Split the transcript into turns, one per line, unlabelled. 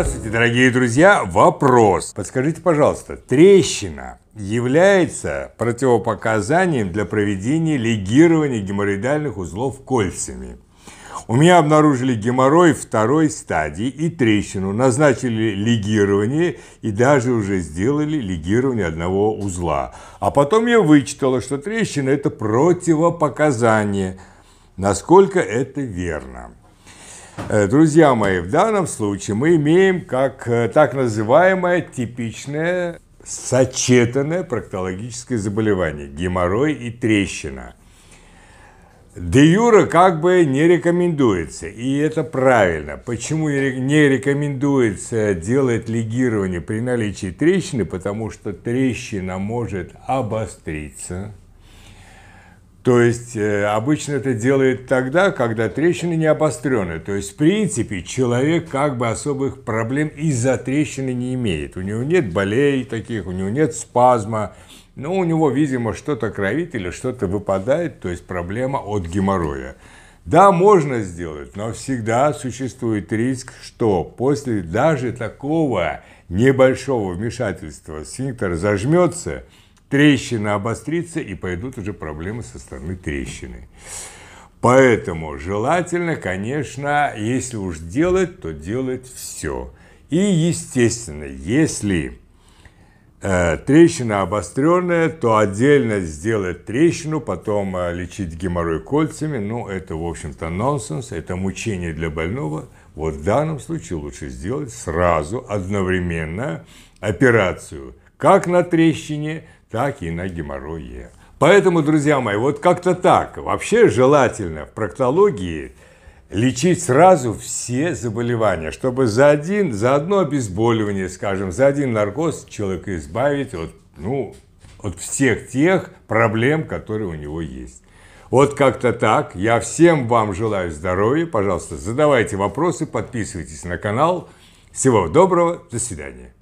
Здравствуйте, дорогие друзья! Вопрос. Подскажите, пожалуйста, трещина является противопоказанием для проведения лигирования геморроидальных узлов кольцами. У меня обнаружили геморрой второй стадии и трещину, назначили лигирование и даже уже сделали лигирование одного узла. А потом я вычитала, что трещина – это противопоказание. Насколько это верно? Э, друзья мои, в данном случае мы имеем как э, так называемое типичное сочетанное проктологическое заболевание – геморрой и трещина. Де юра как бы не рекомендуется, и это правильно. Почему не рекомендуется делать лигирование при наличии трещины? Потому что трещина может обостриться, то есть э, обычно это делает тогда, когда трещины не обострены. То есть, в принципе, человек как бы особых проблем из-за трещины не имеет. У него нет болей таких, у него нет спазма. Но у него, видимо, что-то кровит или что-то выпадает, то есть проблема от геморроя. Да, можно сделать, но всегда существует риск, что после даже такого небольшого вмешательства сфинктер зажмется – трещина обострится и пойдут уже проблемы со стороны трещины. Поэтому желательно, конечно, если уж делать, то делать все. И, естественно, если э, трещина обостренная, то отдельно сделать трещину, потом э, лечить геморрой кольцами. Ну, это, в общем-то, нонсенс, это мучение для больного. Вот в данном случае лучше сделать сразу, одновременно, операцию, как на трещине, так и на геморрое. Поэтому, друзья мои, вот как-то так. Вообще желательно в проктологии лечить сразу все заболевания, чтобы за, один, за одно обезболивание, скажем, за один наркоз человека избавить от, ну, от всех тех проблем, которые у него есть. Вот как-то так. Я всем вам желаю здоровья. Пожалуйста, задавайте вопросы, подписывайтесь на канал. Всего доброго, до свидания.